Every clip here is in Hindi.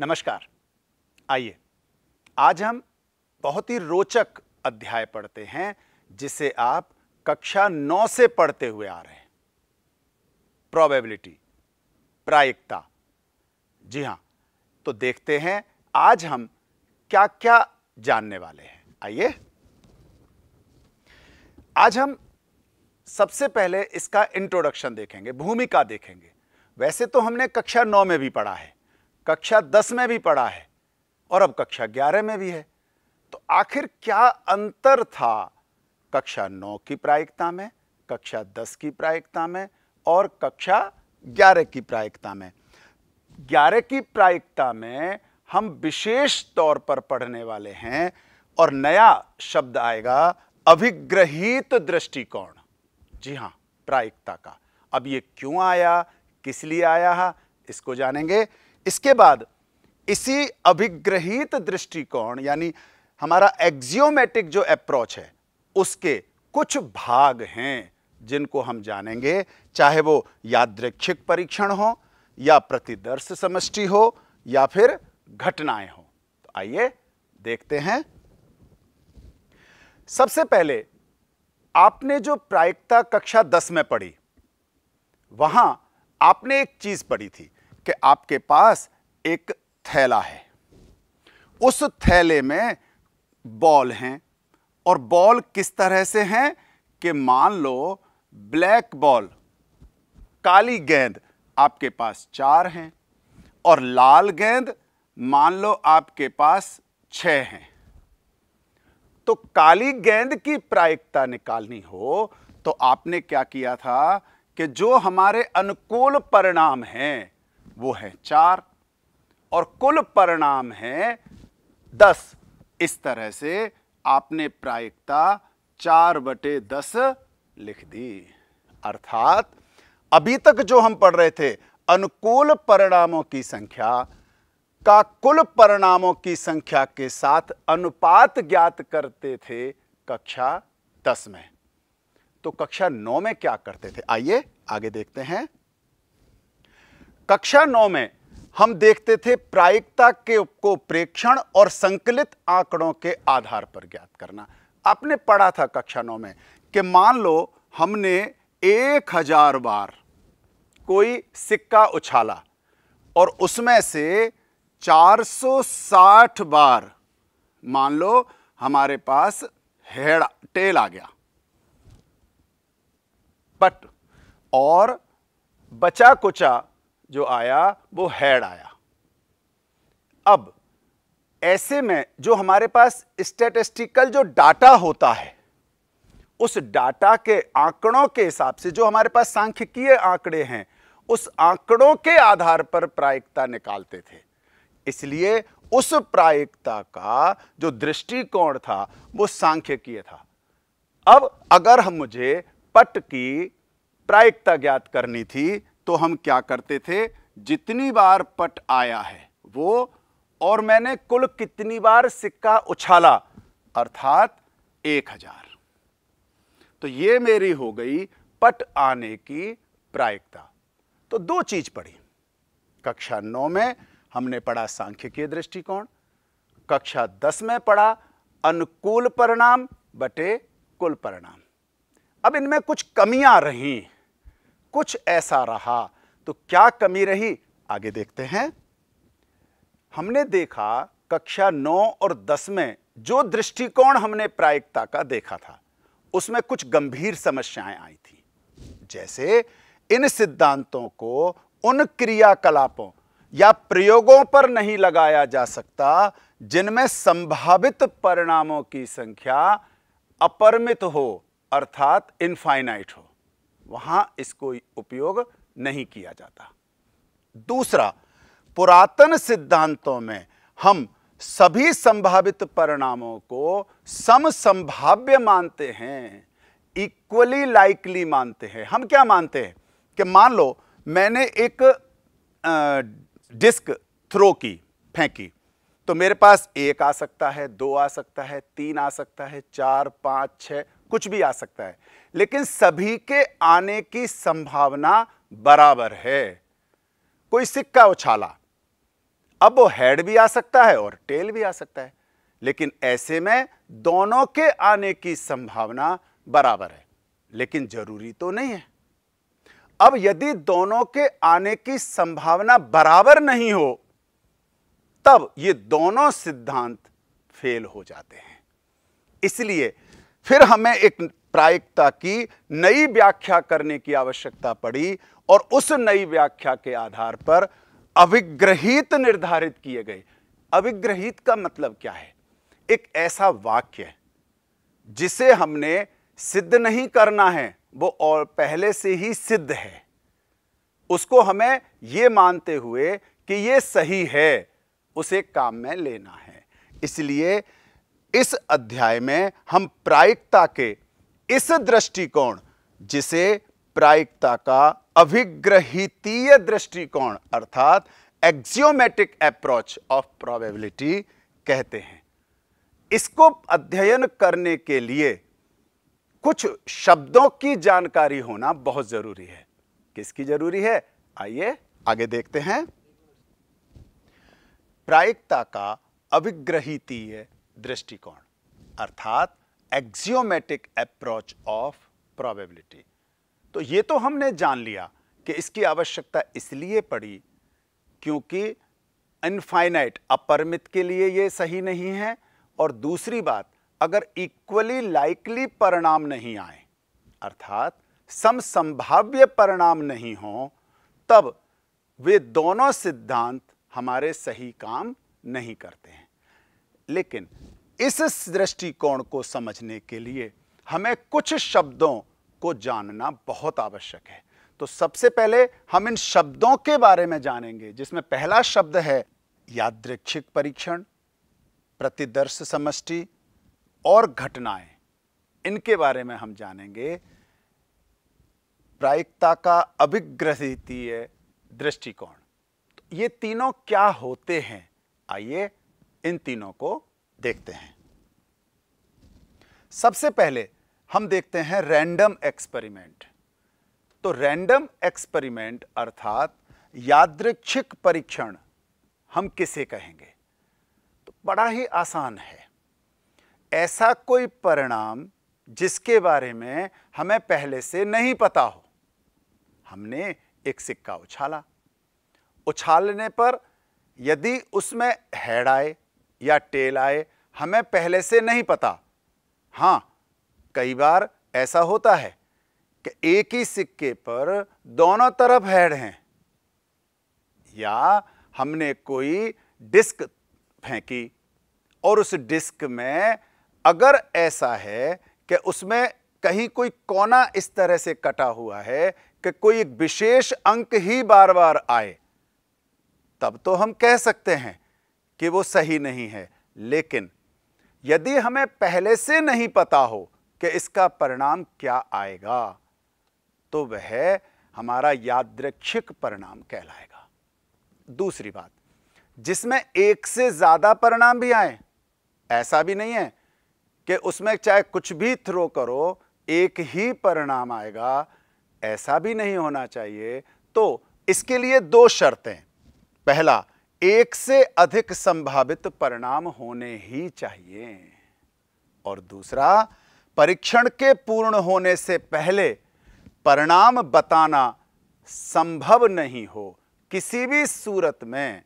नमस्कार आइए आज हम बहुत ही रोचक अध्याय पढ़ते हैं जिसे आप कक्षा नौ से पढ़ते हुए आ रहे हैं प्रोबेबिलिटी प्रायिकता जी हां तो देखते हैं आज हम क्या क्या जानने वाले हैं आइए आज हम सबसे पहले इसका इंट्रोडक्शन देखेंगे भूमिका देखेंगे वैसे तो हमने कक्षा नौ में भी पढ़ा है कक्षा दस में भी पढ़ा है और अब कक्षा ग्यारह में भी है तो आखिर क्या अंतर था कक्षा नौ की प्रायिकता में कक्षा दस की प्रायिकता में और कक्षा ग्यारह की प्रायिकता में ग्यारह की प्रायिकता में हम विशेष तौर पर पढ़ने वाले हैं और नया शब्द आएगा अभिग्रहित दृष्टिकोण जी हां प्रायिकता का अब ये क्यों आया किस लिए आया इसको जानेंगे इसके बाद इसी अभिग्रहित दृष्टिकोण यानी हमारा एक्जियोमेटिक जो अप्रोच है उसके कुछ भाग हैं जिनको हम जानेंगे चाहे वो यादृच्छिक परीक्षण हो या प्रतिदर्श समष्टि हो या फिर घटनाएं हो तो आइए देखते हैं सबसे पहले आपने जो प्रायिकता कक्षा दस में पढ़ी वहां आपने एक चीज पढ़ी थी कि आपके पास एक थैला है उस थैले में बॉल हैं और बॉल किस तरह से हैं कि मान लो ब्लैक बॉल काली गेंद आपके पास चार हैं और लाल गेंद मान लो आपके पास छ हैं तो काली गेंद की प्रायिकता निकालनी हो तो आपने क्या किया था कि जो हमारे अनुकूल परिणाम हैं वो है चार और कुल परिणाम है दस इस तरह से आपने प्रायिकता चार बटे दस लिख दी अर्थात अभी तक जो हम पढ़ रहे थे अनुकूल परिणामों की संख्या का कुल परिणामों की संख्या के साथ अनुपात ज्ञात करते थे कक्षा दस में तो कक्षा नौ में क्या करते थे आइए आगे देखते हैं कक्षा नौ में हम देखते थे प्रायिकता के को प्रेक्षण और संकलित आंकड़ों के आधार पर ज्ञात करना आपने पढ़ा था कक्षा नौ में कि मान लो हमने एक हजार बार कोई सिक्का उछाला और उसमें से 460 बार मान लो हमारे पास हेड टेल आ गया बट और बचा कुचा जो आया वो हैड आया अब ऐसे में जो हमारे पास स्टेटिस्टिकल जो डाटा होता है उस डाटा के आंकड़ों के हिसाब से जो हमारे पास सांख्यिकीय आंकड़े हैं उस आंकड़ों के आधार पर प्रायिकता निकालते थे इसलिए उस प्रायिकता का जो दृष्टिकोण था वो सांख्यिकीय था अब अगर हम मुझे पट की प्रायिकता ज्ञात करनी थी तो हम क्या करते थे जितनी बार पट आया है वो और मैंने कुल कितनी बार सिक्का उछाला अर्थात एक हजार तो ये मेरी हो गई पट आने की प्रायिकता तो दो चीज पढ़ी कक्षा नौ में हमने पढ़ा सांख्यिकीय दृष्टिकोण कक्षा दस में पढ़ा अनुकूल परिणाम बटे कुल परिणाम अब इनमें कुछ कमियां हैं कुछ ऐसा रहा तो क्या कमी रही आगे देखते हैं हमने देखा कक्षा नौ और दस में जो दृष्टिकोण हमने प्रायिकता का देखा था उसमें कुछ गंभीर समस्याएं आई थी जैसे इन सिद्धांतों को उन क्रियाकलापों या प्रयोगों पर नहीं लगाया जा सकता जिनमें संभावित परिणामों की संख्या अपरिमित हो अर्थात इनफाइनाइट हो वहां इसको उपयोग नहीं किया जाता दूसरा पुरातन सिद्धांतों में हम सभी संभावित परिणामों को समसंभाव्य मानते हैं इक्वली लाइकली मानते हैं हम क्या मानते हैं कि मान लो मैंने एक डिस्क थ्रो की फेंकी तो मेरे पास एक आ सकता है दो आ सकता है तीन आ सकता है चार पांच छह कुछ भी आ सकता है लेकिन सभी के आने की संभावना बराबर है कोई सिक्का उछाला अब वो हेड भी आ सकता है और टेल भी आ सकता है लेकिन ऐसे में दोनों के आने की संभावना बराबर है लेकिन जरूरी तो नहीं है अब यदि दोनों के आने की संभावना बराबर नहीं हो तब ये दोनों सिद्धांत फेल हो जाते हैं इसलिए फिर हमें एक प्रायिकता की नई व्याख्या करने की आवश्यकता पड़ी और उस नई व्याख्या के आधार पर अविग्रहित निर्धारित किए गए अविग्रहित का मतलब क्या है एक ऐसा वाक्य जिसे हमने सिद्ध नहीं करना है वो और पहले से ही सिद्ध है उसको हमें यह मानते हुए कि यह सही है उसे काम में लेना है इसलिए इस अध्याय में हम प्रायिकता के इस दृष्टिकोण जिसे प्रायिकता का अभिग्रहितीय दृष्टिकोण अर्थात एक्सियोमेटिक अप्रोच ऑफ प्रोबेबिलिटी कहते हैं इसको अध्ययन करने के लिए कुछ शब्दों की जानकारी होना बहुत जरूरी है किसकी जरूरी है आइए आगे देखते हैं प्रायिकता का अभिग्रहितीय दृष्टिकोण अर्थात एक्जियोमेटिक अप्रोच ऑफ प्रोबेबिलिटी तो ये तो हमने जान लिया कि इसकी आवश्यकता इसलिए पड़ी क्योंकि इनफाइनाइट अपरमित के लिए ये सही नहीं है और दूसरी बात अगर इक्वली लाइकली परिणाम नहीं आए अर्थात सम संभाव्य परिणाम नहीं हो तब वे दोनों सिद्धांत हमारे सही काम नहीं करते हैं लेकिन इस दृष्टिकोण को समझने के लिए हमें कुछ शब्दों को जानना बहुत आवश्यक है तो सबसे पहले हम इन शब्दों के बारे में जानेंगे जिसमें पहला शब्द है यादृक्षिक परीक्षण प्रतिदर्श समष्टि और घटनाएं इनके बारे में हम जानेंगे प्रायिकता का अभिग्रहितीय दृष्टिकोण तो ये तीनों क्या होते हैं आइए इन तीनों को देखते हैं सबसे पहले हम देखते हैं रैंडम एक्सपेरिमेंट तो रैंडम एक्सपेरिमेंट अर्थात यादृच्छिक परीक्षण हम किसे कहेंगे तो बड़ा ही आसान है ऐसा कोई परिणाम जिसके बारे में हमें पहले से नहीं पता हो हमने एक सिक्का उछाला उछालने पर यदि उसमें हेड आए या टेल आए हमें पहले से नहीं पता हाँ कई बार ऐसा होता है कि एक ही सिक्के पर दोनों तरफ हेड हैं या हमने कोई डिस्क फेंकी और उस डिस्क में अगर ऐसा है कि उसमें कहीं कोई कोना इस तरह से कटा हुआ है कि कोई एक विशेष अंक ही बार बार आए तब तो हम कह सकते हैं कि वो सही नहीं है लेकिन यदि हमें पहले से नहीं पता हो कि इसका परिणाम क्या आएगा तो वह हमारा यादृक्षिक परिणाम कहलाएगा दूसरी बात जिसमें एक से ज़्यादा परिणाम भी आए ऐसा भी नहीं है कि उसमें चाहे कुछ भी थ्रो करो एक ही परिणाम आएगा ऐसा भी नहीं होना चाहिए तो इसके लिए दो शर्तें पहला एक से अधिक संभावित परिणाम होने ही चाहिए और दूसरा परीक्षण के पूर्ण होने से पहले परिणाम बताना संभव नहीं हो किसी भी सूरत में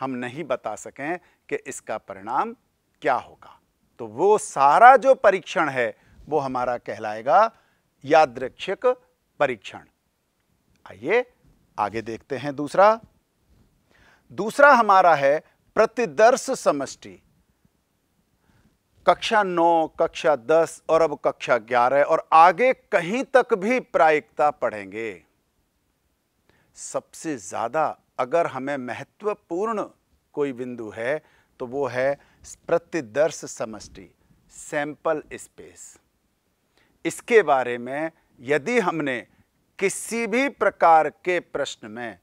हम नहीं बता सकें कि इसका परिणाम क्या होगा तो वो सारा जो परीक्षण है वो हमारा कहलाएगा यादृक्षिक परीक्षण आइए आगे देखते हैं दूसरा दूसरा हमारा है प्रतिदर्श समष्टि कक्षा नौ कक्षा दस और अब कक्षा ग्यारह और आगे कहीं तक भी प्रायिकता पढ़ेंगे सबसे ज़्यादा अगर हमें महत्वपूर्ण कोई बिंदु है तो वो है प्रतिदर्श समष्टि सैंपल स्पेस इसके बारे में यदि हमने किसी भी प्रकार के प्रश्न में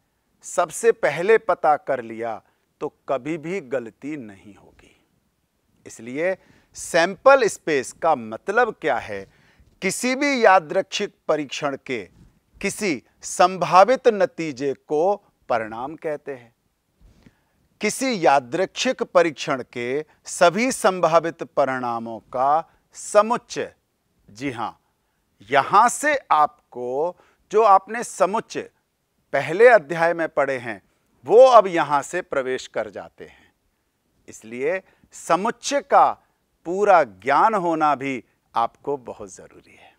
सबसे पहले पता कर लिया तो कभी भी गलती नहीं होगी इसलिए सैंपल स्पेस का मतलब क्या है किसी भी यादृक्षिक परीक्षण के किसी संभावित नतीजे को परिणाम कहते हैं किसी यादृक्षिक परीक्षण के सभी संभावित परिणामों का समुच्चय जी हां यहां से आपको जो आपने समुच्चय पहले अध्याय में पढ़े हैं वो अब यहां से प्रवेश कर जाते हैं इसलिए समुच्चय का पूरा ज्ञान होना भी आपको बहुत ज़रूरी है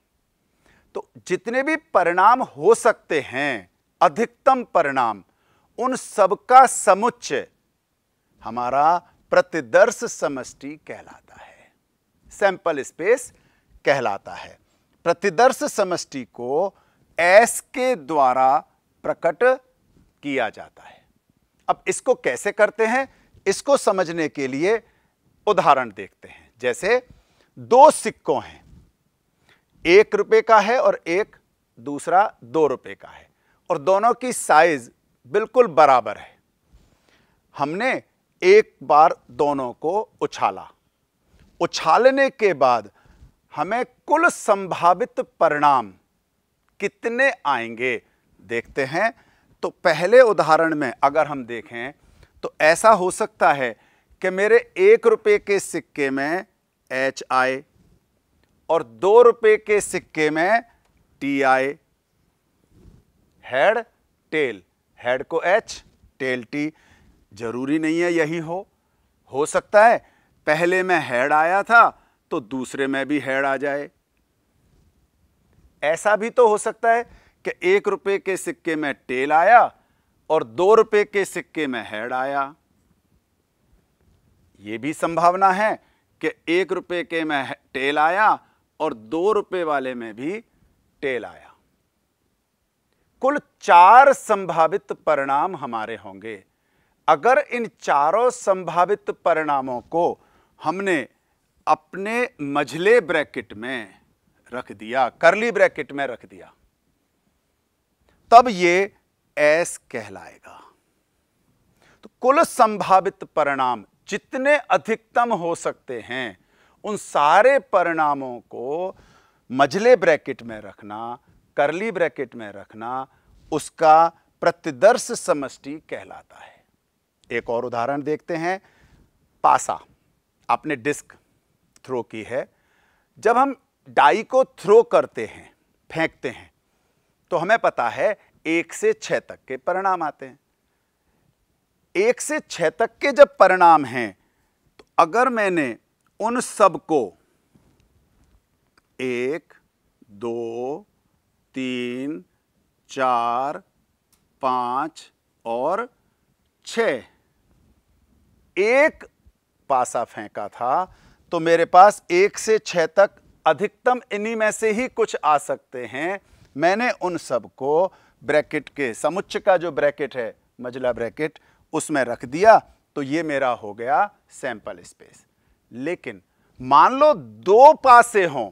तो जितने भी परिणाम हो सकते हैं अधिकतम परिणाम उन सबका समुच्चय हमारा प्रतिदर्श समष्टि कहलाता है सैंपल स्पेस कहलाता है प्रतिदर्श समष्टि को एस के द्वारा प्रकट किया जाता है अब इसको कैसे करते हैं इसको समझने के लिए उदाहरण देखते हैं जैसे दो सिक्कों हैं एक रुपए का है और एक दूसरा दो रुपए का है और दोनों की साइज बिल्कुल बराबर है हमने एक बार दोनों को उछाला उछालने के बाद हमें कुल संभावित परिणाम कितने आएंगे देखते हैं तो पहले उदाहरण में अगर हम देखें तो ऐसा हो सकता है कि मेरे एक रुपये के सिक्के में एच आए और दो रुपये के सिक्के में टी आए हेड टेल हेड को एच टेल टी जरूरी नहीं है यही हो हो सकता है पहले में हेड आया था तो दूसरे में भी हेड आ जाए ऐसा भी तो हो सकता है कि एक रुपए के सिक्के में टेल आया और दो रुपए के सिक्के में हेड आया ये भी संभावना है कि एक रुपए के में टेल आया और दो रुपए वाले में भी टेल आया कुल चार संभावित परिणाम हमारे होंगे अगर इन चारों संभावित परिणामों को हमने अपने मझले ब्रैकेट में रख दिया करली ब्रैकेट में रख दिया तब ये एस कहलाएगा तो कुल संभावित परिणाम जितने अधिकतम हो सकते हैं उन सारे परिणामों को मझले ब्रैकेट में रखना करली ब्रैकेट में रखना उसका प्रतिदर्श समष्टि कहलाता है एक और उदाहरण देखते हैं पासा आपने डिस्क थ्रो की है जब हम डाई को थ्रो करते हैं फेंकते हैं तो हमें पता है एक से छ तक के परिणाम आते हैं एक से छ तक के जब परिणाम हैं तो अगर मैंने उन सब को एक दो तीन चार पांच और छ एक पासा फेंका था तो मेरे पास एक से छह तक अधिकतम इन्हीं में से ही कुछ आ सकते हैं मैंने उन सब को ब्रैकेट के समुच्च का जो ब्रैकेट है मजला ब्रैकेट उसमें रख दिया तो ये मेरा हो गया सैंपल स्पेस लेकिन मान लो दो पासे हों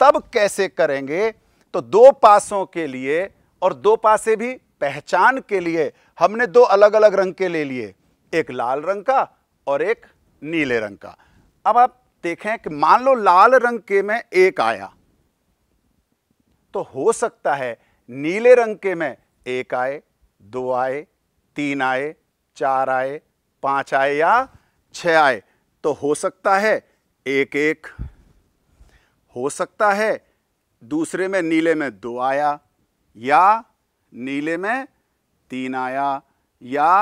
तब कैसे करेंगे तो दो पासों के लिए और दो पासे भी पहचान के लिए हमने दो अलग अलग रंग के ले लिए एक लाल रंग का और एक नीले रंग का अब आप देखें कि मान लो लाल रंग के में एक आया तो हो सकता है नीले रंग के में एक आए दो आए तीन आए चार आए पांच आए या छ आए तो हो सकता है एक एक हो सकता है दूसरे में नीले में दो आया या नीले में तीन आया या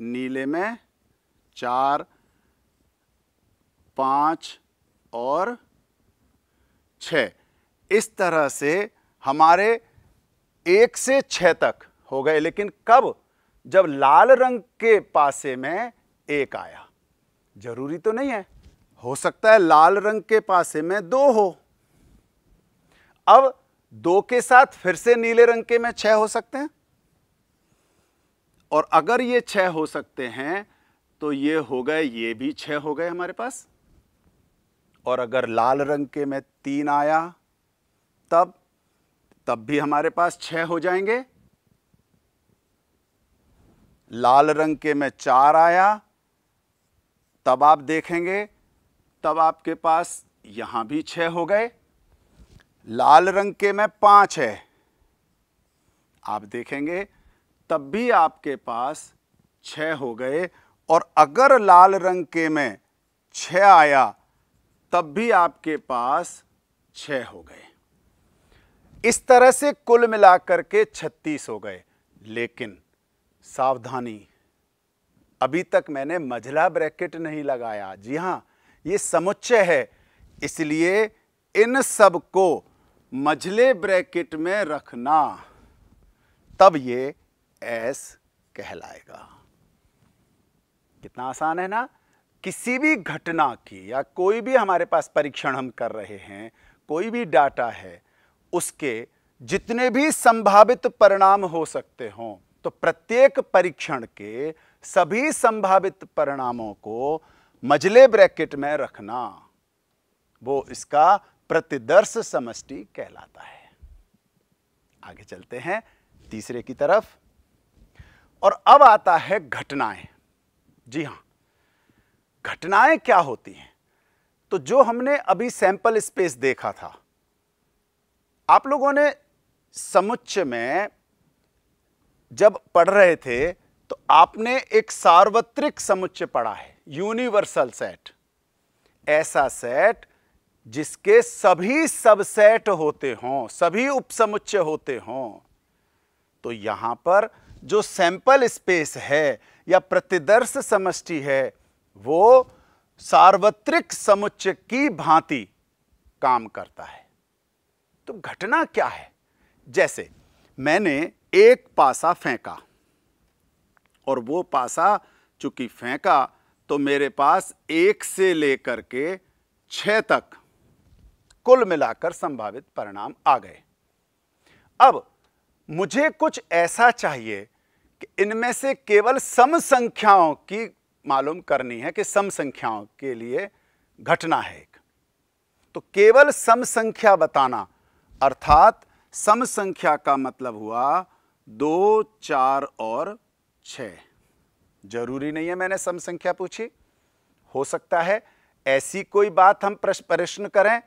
नीले में चार पांच और छ इस तरह से हमारे एक से छः तक हो गए लेकिन कब जब लाल रंग के पासे में एक आया जरूरी तो नहीं है हो सकता है लाल रंग के पासे में दो हो अब दो के साथ फिर से नीले रंग के में छह हो सकते हैं और अगर ये छह हो सकते हैं तो ये हो गए ये भी छह हो गए हमारे पास और अगर लाल रंग के में तीन आया तब तब भी हमारे पास छह हो जाएंगे लाल रंग के में चार आया तब आप देखेंगे तब आपके पास यहां भी छह हो गए लाल रंग के में पांच है आप देखेंगे तब भी आपके पास छह हो गए और अगर लाल रंग के में छ आया तब भी आपके पास छ हो गए इस तरह से कुल मिलाकर के 36 हो गए लेकिन सावधानी अभी तक मैंने मझला ब्रैकेट नहीं लगाया जी हां ये समुच्चय है इसलिए इन सब को मझले ब्रैकेट में रखना तब ये एस कहलाएगा कितना आसान है ना किसी भी घटना की या कोई भी हमारे पास परीक्षण हम कर रहे हैं कोई भी डाटा है उसके जितने भी संभावित परिणाम हो सकते हों तो प्रत्येक परीक्षण के सभी संभावित परिणामों को मजले ब्रैकेट में रखना वो इसका प्रतिदर्श समष्टि कहलाता है आगे चलते हैं तीसरे की तरफ और अब आता है घटनाएं जी हां घटनाएं क्या होती हैं तो जो हमने अभी सैंपल स्पेस देखा था आप लोगों ने समुच्चय में जब पढ़ रहे थे तो आपने एक सार्वत्रिक समुच्चय पढ़ा है यूनिवर्सल सेट ऐसा सेट जिसके सभी सबसेट होते हों सभी उपसमुच्चय होते हों तो यहां पर जो सैंपल स्पेस है या प्रतिदर्श समष्टि है वो सार्वत्रिक समुच्चय की भांति काम करता है तो घटना क्या है जैसे मैंने एक पासा फेंका और वो पासा चूंकि फेंका तो मेरे पास एक से लेकर के छ तक कुल मिलाकर संभावित परिणाम आ गए अब मुझे कुछ ऐसा चाहिए कि इनमें से केवल सम संख्याओं की मालूम करनी है कि सम संख्याओं के लिए घटना है एक तो केवल सम संख्या बताना अर्थात सम संख्या का मतलब हुआ दो चार और छ जरूरी नहीं है मैंने सम संख्या पूछी हो सकता है ऐसी कोई बात हम प्रश्न करें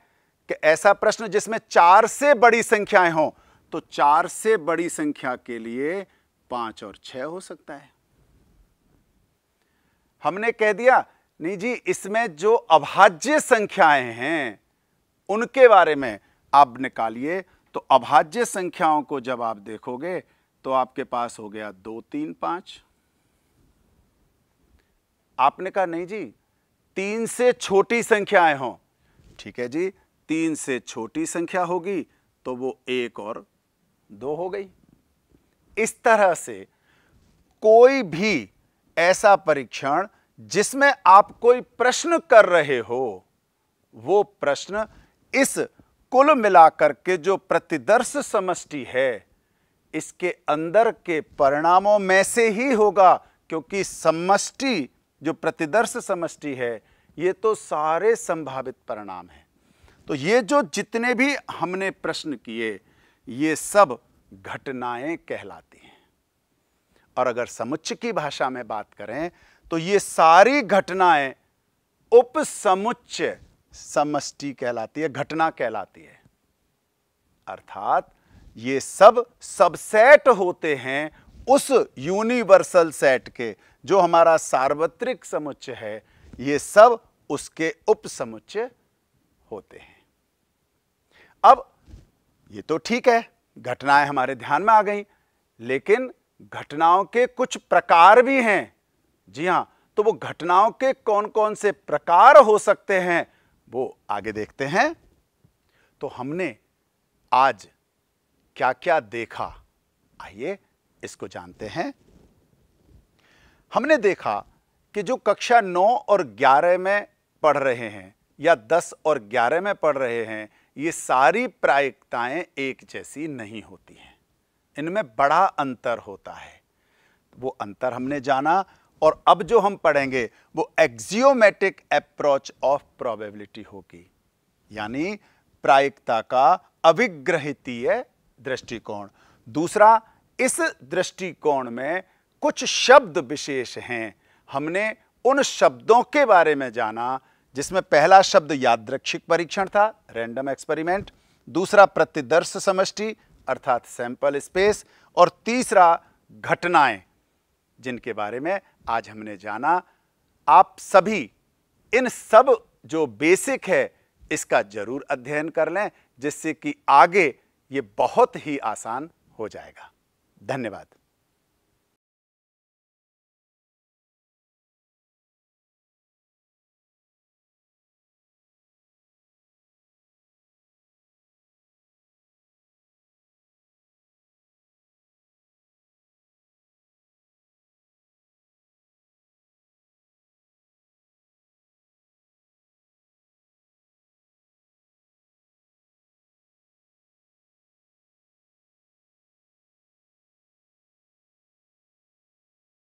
कि ऐसा प्रश्न जिसमें चार से बड़ी संख्याएं हो तो चार से बड़ी संख्या के लिए पांच और छह हो सकता है हमने कह दिया नहीं जी इसमें जो अभाज्य संख्याएं हैं उनके बारे में अब निकालिए तो अभाज्य संख्याओं को जब आप देखोगे तो आपके पास हो गया दो तीन पांच आपने कहा नहीं जी तीन से छोटी संख्याएं हो ठीक है जी तीन से छोटी संख्या होगी तो वो एक और दो हो गई इस तरह से कोई भी ऐसा परीक्षण जिसमें आप कोई प्रश्न कर रहे हो वो प्रश्न इस कुल मिलाकर के जो प्रतिदर्श समष्टि है इसके अंदर के परिणामों में से ही होगा क्योंकि समष्टि जो प्रतिदर्श समष्टि है ये तो सारे संभावित परिणाम हैं तो ये जो जितने भी हमने प्रश्न किए ये सब घटनाएं कहलाती हैं और अगर समुच्च की भाषा में बात करें तो ये सारी घटनाएं उपसमुच्चय समष्टि कहलाती है घटना कहलाती है अर्थात ये सब सबसेट होते हैं उस यूनिवर्सल सेट के जो हमारा सार्वत्रिक समुच्चय है ये सब उसके उप समुच्चय होते हैं अब ये तो ठीक है घटनाएं हमारे ध्यान में आ गई लेकिन घटनाओं के कुछ प्रकार भी हैं जी हाँ तो वो घटनाओं के कौन कौन से प्रकार हो सकते हैं वो आगे देखते हैं तो हमने आज क्या क्या देखा आइए इसको जानते हैं हमने देखा कि जो कक्षा 9 और 11 में पढ़ रहे हैं या 10 और 11 में पढ़ रहे हैं ये सारी प्रायिकताएं एक जैसी नहीं होती हैं इनमें बड़ा अंतर होता है वो अंतर हमने जाना और अब जो हम पढ़ेंगे वो एक्जियोमेटिक अप्रोच ऑफ प्रोबेबिलिटी होगी यानी प्रायिकता का अविग्रहितीय दृष्टिकोण दूसरा इस दृष्टिकोण में कुछ शब्द विशेष हैं हमने उन शब्दों के बारे में जाना जिसमें पहला शब्द यादृक्षिक परीक्षण था रैंडम एक्सपेरिमेंट दूसरा प्रतिदर्श समष्टि अर्थात सैंपल स्पेस और तीसरा घटनाएं जिनके बारे में आज हमने जाना आप सभी इन सब जो बेसिक है इसका जरूर अध्ययन कर लें जिससे कि आगे ये बहुत ही आसान हो जाएगा धन्यवाद